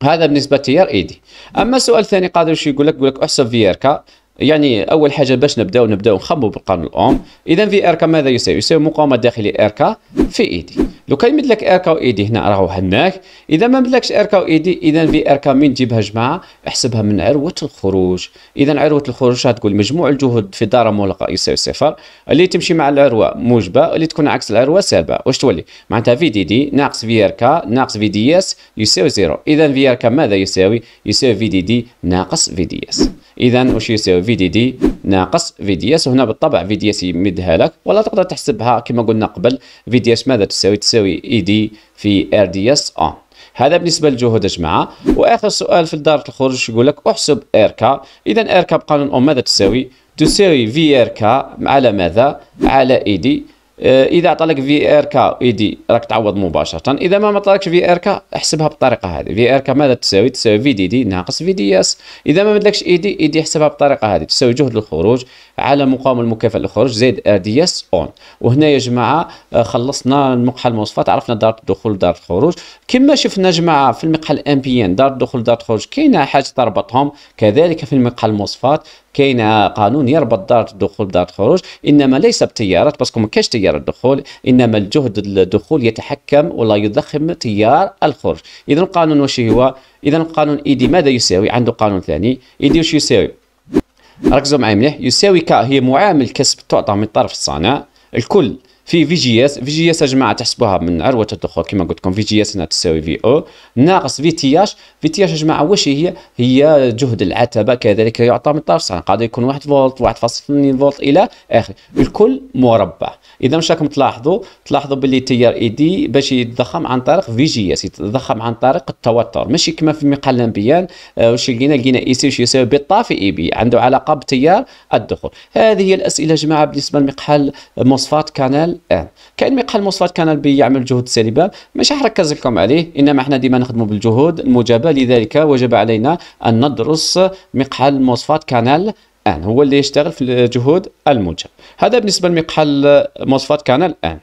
هذا بالنسبه لتيار ايدي اما السؤال الثاني قادر شو يقول لك يقول لك احسب في ار كا يعني اول حاجه باش نبداو نبداو نخمو بالقانون الام اذا في اركا ماذا يساوي يساوي مقاومه داخليه اركا في اي دي لو كان يمد اركا و واي دي هنا راهو هناك اذا ما مدلكش اركا واي دي اذا في اركا من تجيبها جماعه احسبها من عروه الخروج اذا عروه الخروج تقول مجموع الجهد في الدار مغلقه يساوي صفر اللي تمشي مع العروه موجبه اللي تكون عكس العروه سالبه واش تولي معناتها في دي دي ناقص في اركا ناقص في دي اس يساوي زيرو اذا في اركا ماذا يساوي يساوي في دي دي ناقص في دي اس اذا واش يساوي في دي دي ناقص في دي اس وهنا بالطبع في دي اس يمدها لك ولا تقدر تحسبها كما قلنا قبل e في دي اس ماذا تساوي تساوي اي دي في ار دي اس اون هذا بالنسبه للجهود يا جماعه واخر سؤال في الدار الخروج يقول لك احسب ار كا اذا ار كا بقانون اون ماذا تساوي تساوي في ار كا على ماذا على اي e دي اذا عطالك في ار كا اي دي راك تعوض مباشره اذا ما مطلعكش في ار كا احسبها بالطريقه هذه في ار كا ماذا تساوي تساوي في دي دي ناقص في دي اس اذا ما مدلكش اي دي اي دي احسبها بالطريقه هذه تساوي جهد الخروج على مقاومه المكافاه للخروج زائد ار دي اس اون وهنا يا جماعه آه، خلصنا المقحى المواصفات عرفنا دار الدخول ودار الخروج كما شفنا جماعه في المقحى الامبيان دار الدخول ودار الخروج كاينه حاجه تربطهم كذلك في المقحى المواصفات كاين قانون يربط دار الدخول بدار الخروج انما ليس بتيارات باسكو ما كاينش تيار الدخول انما الجهد الدخول يتحكم ولا يضخم تيار الخروج اذا القانون واش هو اذا القانون ايدي ماذا يساوي عنده قانون ثاني ايدي واش يساوي ركزوا معايا مليح يساوي ك هي معامل كسب تعطى من طرف الصانع الكل في في جي اس في جي اس يا جماعه تحسبوها من عروه الدخول كما قلت لكم في جي اس هنا تساوي في او ناقص في تي اش في تي اش يا جماعه واش هي هي جهد العتبه كذلك يعطى من طرف سهم قد يكون 1 فولت 1.2 فولت الى اخره الكل مربع اذا مش راكم تلاحظوا تلاحظوا باللي تي ار اي e دي باش يتضخم عن طريق في جي اس يتضخم عن طريق التوتر ماشي كما في مقال الانبيان آه، واش لقينا لقينا اي e سي واش يساوي بالطافي اي e بي عنده علاقه بتيار الدخول هذه هي الاسئله يا جماعه بالنسبه لمقحل موسفات كانال الان كاين ما الموصلات كان البي يعمل جهود سريبال ماشي حركز لكم عليه انما احنا ديما نخدموا بالجهود الموجبه لذلك وجب علينا ان ندرس مقحل مصفات كانال ان هو اللي يشتغل في الجهود الموجب هذا بالنسبه لمقحل مصفات كانال ان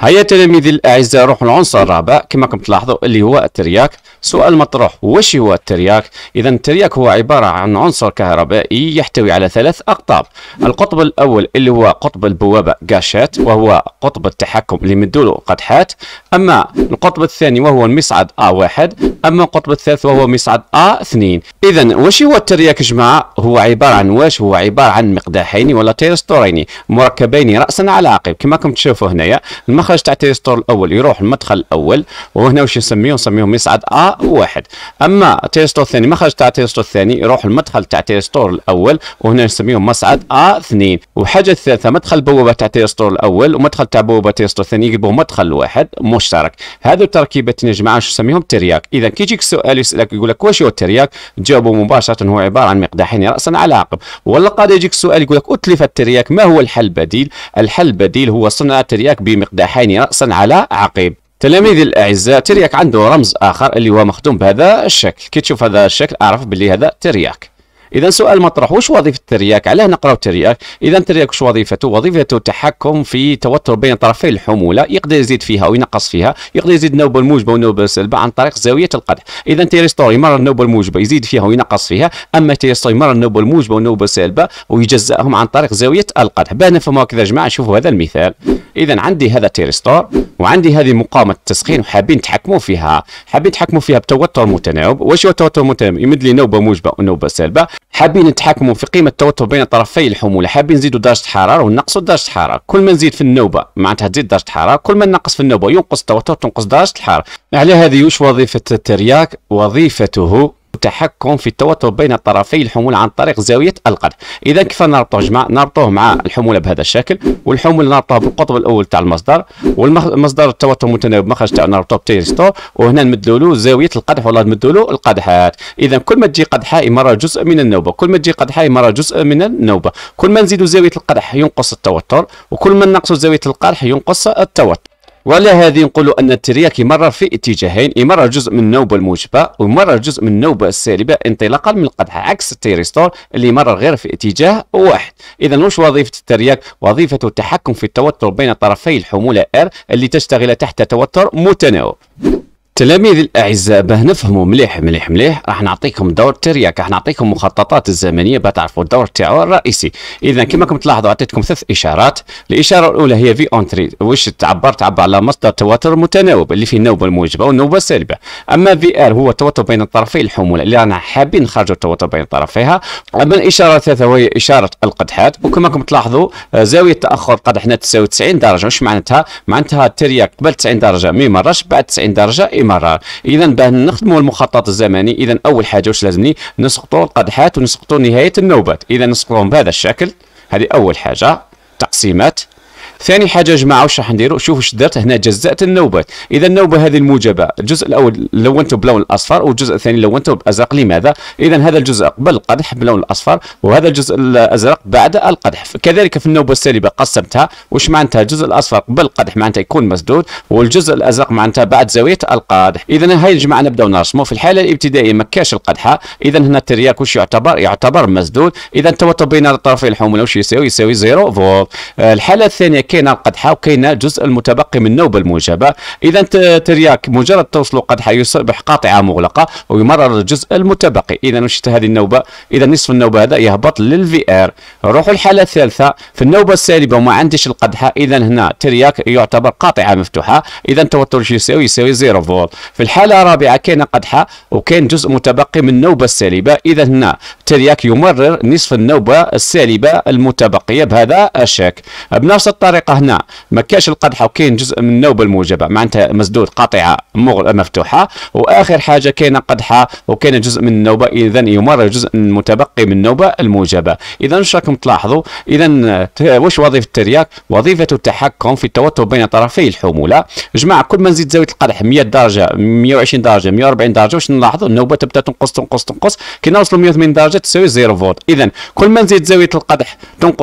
هيا تلاميذي الاعزاء روح للعنصر الرابع كما كنت تلاحظوا اللي هو الترياك سؤال مطروح واش هو الترياك اذا الترياك هو عباره عن عنصر كهربائي يحتوي على ثلاث اقطاب القطب الاول اللي هو قطب البوابه غاشات وهو قطب التحكم اللي مدوله قدحات اما القطب الثاني وهو المصعد ا 1 اما القطب الثالث وهو مصعد ا 2 اذا واش هو الترياك جماعه هو عباره عن واش هو عباره عن مقداحين ولا تيرستورين مركبين راسا على عقب كما كنت تشوفوا هنايا المخرج تاع التيريستور الاول يروح المدخل الاول وهنا واش نسميه نسميه مصعد ا واحد اما التيريستور الثاني خرج تاع التيريستور الثاني يروح المدخل تاع التيريستور الاول وهنا نسميه مصعد ا اثنين وحاجه ثالثه مدخل بوابه تاع التيريستور الاول ومدخل تاع بوابه التيريستور الثاني يقلبوا مدخل واحد مشترك هذو التركيبات يا جماعه واش نسميهم ترياك اذا كي يجيك سؤال يسالك يقول لك واش هو الترياك تجاوبه مباشره هو عباره عن مقدحين راسا على عقب ولا قد يجيك سؤال يقول لك اتلف الترياك ما هو الحل البديل الحل البديل هو صنع الترياك بمقداحين الحين رأسا على عقب تلاميذي الاعزاء ترياك عنده رمز اخر اللي هو مختوم بهذا الشكل كي تشوف هذا الشكل اعرف بلي هذا ترياك اذا سؤال مطرح واش وظيفه الترياك علاه نقراو الترياك اذا الترياك وش وظيفته وظيفته التحكم في توتر بين طرفي الحموله يقدر يزيد فيها وينقص فيها يقدر يزيد النوبه الموجبه والنوبه السلبه عن طريق زاويه القدح اذا تيريستور يمرر النوبه الموجبه يزيد فيها وينقص فيها اما تيريستور يمرر النوبه الموجبه والنوبه السلبه ويجزاهم عن طريق زاويه القدح باه نفهموا هكذا يا جماعه شوفوا هذا المثال اذا عندي هذا تيريستور وعندي هذه مقاومه التسخين وحابين تحكموا فيها حابين تحكموا فيها بتوتر متناوب واش هو التوتر المتناوب يمد لي نوبه موجبه ونوبه سالبه حابين نتحكموا في قيمه التوتر بين طرفي الحموله حابين نزيدوا درجه الحراره ونقصوا درجه الحراره كل ما نزيد في النوبه معناتها تزيد درجه الحراره كل ما نقص في النوبه ينقص التوتر تنقص درجه الحراره على هذه وش وظيفه الترياك وظيفته تحكم في التوتر بين طرفي الحمولة عن طريق زاوية القدر إذا كيف نربطه جماعة نربطوه مع الحمولة بهذا الشكل والحمولة نربطها بالقطب الأول تاع المصدر والمصدر التوتر متناوب مخرج تاع نربطه بتيرستور وهنا نمدلوا له زاوية القدح ولا نمدلوا له القدحات إذا كل ما تجي قدحة يمرر جزء من النوبة كل ما تجي قدحة يمرر جزء من النوبة كل ما نزيدوا زاوية القدح ينقص التوتر وكل ما نقصوا زاوية القدح ينقص التوتر وعلى هذه نقولوا ان الترياك يمرر في اتجاهين يمرر جزء من النوبه الموجبه ويمرر جزء من النوبه السالبه انطلاقا من القدح عكس التيريستور اللي يمرر غير في اتجاه واحد اذا وش وظيفه الترياك وظيفته التحكم في التوتر بين طرفي الحموله ار اللي تشتغل تحت توتر متناوب تلاميذ الاعزاء باه نفهموا مليح مليح مليح راح نعطيكم دور ترياك راح نعطيكم مخططات الزمنيه باه تعرفوا الدور تاعو الرئيسي اذا كما راكم تلاحظوا عطيتكم ثلاث اشارات الاشاره الاولى هي في اونتري واش تعبر تعبر على مصدر توتر متناوب اللي فيه النوبه الموجبه والنوبه السالبه اما في ار هو التوتر بين الطرفي الحموله اللي رانا حابين نخرجوا التوتر بين طرفيها اما الاشاره الثالثه وهي اشاره القدحات وكما راكم تلاحظوا آه، زاويه تاخر قدحنا تساوي 90 درجه واش معناتها معناتها الترياك قبل 90 درجه مي مرش بعد 90 درجه مرة اذا باه نخدموا المخطط الزمني اذا اول حاجه واش لازمني نسقطوا القدحات ونسقطوا نهايه النوبات اذا نسقطوهم بهذا الشكل هذه اول حاجه تقسيمات ثاني حاجه يا جماعه واش راح نديروا شوفوا واش درت هنا جزات النوبات اذا النوبه هذه الموجبه الجزء الاول لونته بلون الاصفر والجزء الثاني لونته بالازرق لماذا اذا هذا الجزء قبل القدح باللون الاصفر وهذا الجزء الازرق بعد القدح كذلك في النوبه السالبه قسمتها واش معناتها الجزء الاصفر قبل القدح معناتها يكون مسدود والجزء الازرق معناتها بعد زاويه القادح اذا هاي يا جماعه نبداو نرسموا في الحاله الابتدائيه ما كاش القدحه اذا هنا الترياك واش يعتبر يعتبر مسدود اذا توتر بين الطرفين الحموله واش يساوي يساوي 0 فولت الحاله الثانيه كاينه القدحه وكاينه الجزء المتبقي من النوبه الموجبه اذا ترياك مجرد توصل قدحه يصبح قاطعه مغلقه ويمرر الجزء المتبقي اذا مشيت هذه النوبه اذا نصف النوبه هذا يهبط للفي ار نروحوا الحاله الثالثه في النوبه السالبه وما عنديش القدحه اذا هنا ترياك يعتبر قاطعه مفتوحه اذا التوتر شو يساوي يساوي 0 فولت في الحاله الرابعه كاينه قدحه وكاين جزء متبقي من النوبه السالبه اذا هنا ترياك يمرر نصف النوبه السالبه المتبقيه بهذا الشكل بنفس الطريقه الطريقه هنا ما كاش القدحه وكاين جزء من النوبه الموجبه معناتها مسدود قاطعه مفتوحه واخر حاجه كاينه قدحه وكاين جزء من النوبه اذا يمر جزء متبقي من النوبه الموجبه اذا واش راكم تلاحظوا اذا واش وظيفه الترياك وظيفه التحكم في التوتر بين طرفي الحموله جماعه كل ما نزيد زاويه القدح 100 درجه 120 درجه 140 درجه واش نلاحظوا النوبه تبدا تنقص تنقص تنقص كي نوصلوا 180 درجه تساوي 0 فولت اذا كل ما نزيد زاويه القدح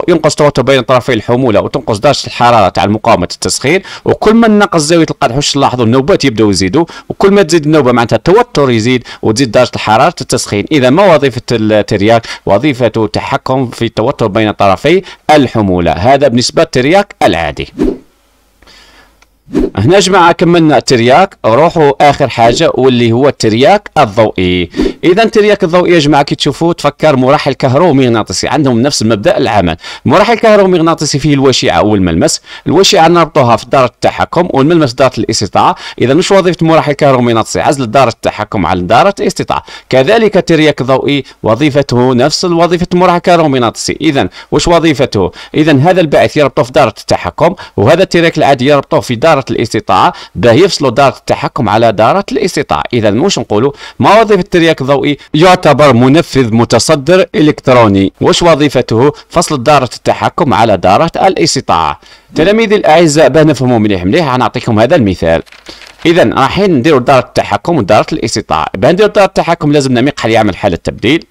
ينقص التوتر بين طرفي الحموله وتنقص درجه الحراره تاع المقاومه التسخين وكل ما نقص زاويه القدح واش تلاحظوا النوبات يبداو يزيدوا وكل ما تزيد النوبه معناتها التوتر يزيد وتزيد درجه الحراره التسخين اذا ما وظيفه الترياك وظيفته تحكم في التوتر بين طرفي الحموله هذا بالنسبه للترياك العادي هنا جماعة كملنا الترياك روحوا آخر حاجة واللي هو الترياك الضوئي إذا الترياك الضوئي يا جماعة كي تشوفوا تفكر مرحل كهرومغناطيسي عندهم نفس المبدأ العمل مراحل كهرومغناطيسي فيه الوشيعة والملمس الوشيعة نربطوها في دار التحكم والملمس دار الاستطاعة إذا مش وظيفة مراحل كهرومغناطيسي عزل دار التحكم عن دار الاستطاعة كذلك الترياك الضوئي وظيفته نفس وظيفة المرحل كهرومغناطيسي إذا وش وظيفته إذا هذا الباعث يربطه في دار التحكم وهذا الترياك العادي يربطه في دار دارة الاستطاعة باه يفصلوا دارة التحكم على دارة الاستطاعة إذا مش نقولوا ما وظيفة الترياك الضوئي يعتبر منفذ متصدر إلكتروني واش وظيفته فصل دارة التحكم على دارة الاستطاعة تلاميذي الأعزاء باه نفهموا مليح مليح غنعطيكم هذا المثال اذا رايحين نديروا دارة التحكم ودارة الاستطاعة باه نديروا دارة التحكم لازمنا مقحل يعمل حالة تبديل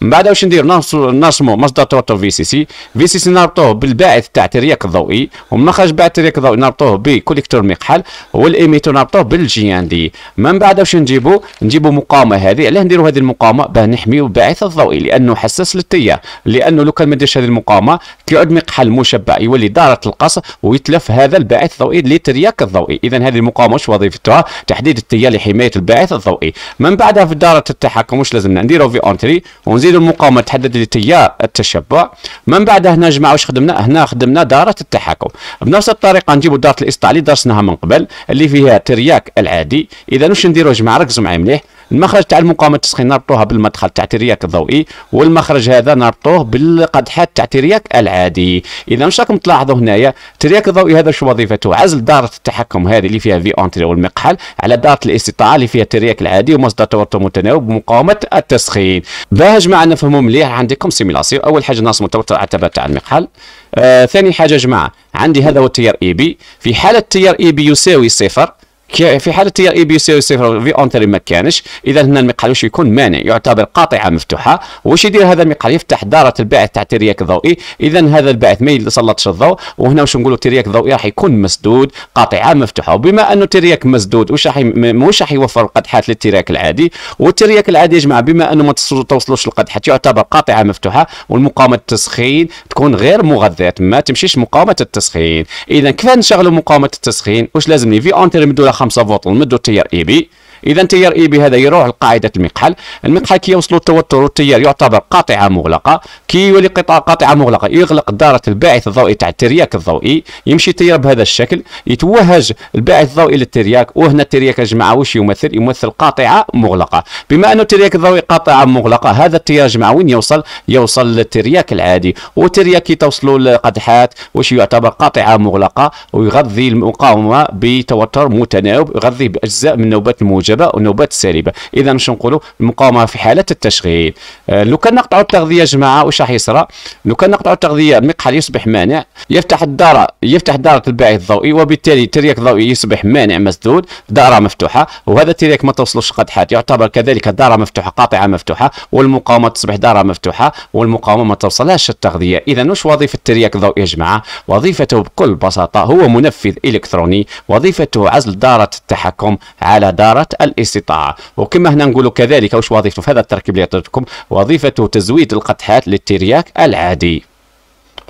من بعد واش ندير نرسمو مصدر توتر في سي سي في سي سي نربطوه بالباعث تاع الترياك الضوئي ومن خرج بعد الترياق الضوئي نربطوه بكوليكتور مقحل والايميتو نربطوه بالجي ان دي من بعد واش نجيبو نجيبو مقاومه هذه علاه نديرو هذه المقاومه باه نحميو الباعث الضوئي لانه حساس للتيار لانه لو كان ما نديرش هذه المقاومه كيعود مقحل مشبع يولي دارة القصر ويتلف هذا الباعث الضوئي للترياك الضوئي اذا هذه المقاومه واش وظيفتها تحديد التيار لحمايه الباعث الضوئي من بعدها في دارة التحكم واش لازمنا نديرو في اونتري ونزيد وزير المقاومه تحدد لي تيار التشبع من بعد هنا جماعه واش خدمنا هنا خدمنا دارة التحكم بنفس الطريقه نجيبوا داره الاصلاح اللي درسناها من قبل اللي فيها ترياك العادي اذا واش نديروا جماعه ركزوا معايا مليح المخرج تاع المقاومه التسخين نربطوها بالمدخل تاع ترياك الضوئي والمخرج هذا نربطوه بالقدحات تاع ترياك العادي اذا مش راكم تلاحظوا هنايا ترياك الضوئي هذا شو وظيفته عزل داره التحكم هذه اللي فيها في اونتري والمقحل على داره الاستطاعه اللي فيها ترياك العادي ومصدر توتر متناوب بمقاومه التسخين باهج جماعه نفهموا مليح عندكم سيميلاسيون اول حاجه نرسموا توتر عتبه تاع المقحل آه ثاني حاجه جماعه عندي هذا هو التيار اي بي في حاله التيار اي بي يساوي صفر في حاله تيار اي بي يساوي صفر في اونتري ما كانش اذا هنا المقعد واش يكون مانع يعتبر قاطعه مفتوحه واش يدير هذا المقعد يفتح داره الباعث تاع الترياك الضوئي اذا هذا الباعث ما يسلطش الضوء وهنا واش نقولوا الترياك الضوئي راح يكون مسدود قاطعه مفتوحه وبما انه الترياك مسدود واش راح واش راح يوفر القدحات للترياك العادي والترياك العادي يا جماعه بما انه ما توصلوش القدحات يعتبر قاطعه مفتوحه والمقاومه التسخين تكون غير مغذيه ما تمشيش مقاومه التسخين اذا كيف نشغلوا مقاومه التسخين واش لازم لي في اونتري خمسة فوط المدو تيار اي بي اذا تيار اي بي هذا يروح لقاعده المقحل المقحل كي يوصلوا التوتر والتيار يعتبر قاطعه مغلقه كي يولي قطاع قاطعه مغلقه يغلق داره الباعث الضوئي تاع الترياك الضوئي يمشي التيار بهذا الشكل يتوهج الباعث الضوئي للترياك وهنا الترياك يا واش يمثل يمثل قاطعه مغلقه بما انه الترياك الضوئي قاطعه مغلقه هذا التيار جمع وين يوصل يوصل للترياك العادي والترياك كي توصلوا للقدحات واش يعتبر قاطعه مغلقه ويغذي المقاومه بتوتر متناوب يغذي باجزاء من نوبات الموجة الموجبه والنوبات السالبه اذا مش نقولوا المقاومه في حاله التشغيل آه، لو كان نقطعوا التغذيه جماعه واش راح يصرى لو كان نقطعوا التغذيه المقحل يصبح مانع يفتح الدار يفتح دارة الباعث الضوئي وبالتالي الترياك الضوئي يصبح مانع مسدود دارة مفتوحه وهذا الترياك ما توصلوش قد حاد يعتبر كذلك دارة مفتوحه قاطعه مفتوحه والمقاومه تصبح دارة مفتوحه والمقاومه ما توصلهاش التغذيه اذا واش وظيفه الترياك الضوئي يا جماعه وظيفته بكل بساطه هو منفذ الكتروني وظيفته عزل دارة التحكم على دارة الاستطاعة وكما هنا نقولوا كذلك واش وظيفته في هذا التركيب اللي عطيتكم وظيفته تزويد القدحات للترياك العادي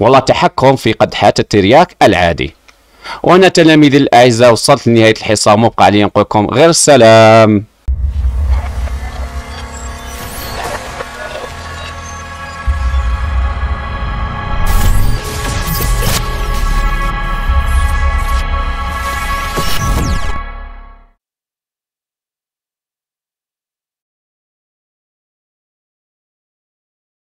والله تحكم في قدحات الترياك العادي وانا تلاميذي الاعزاء وصلت لنهايه الحصه ومبقى علي نقول لكم غير السلام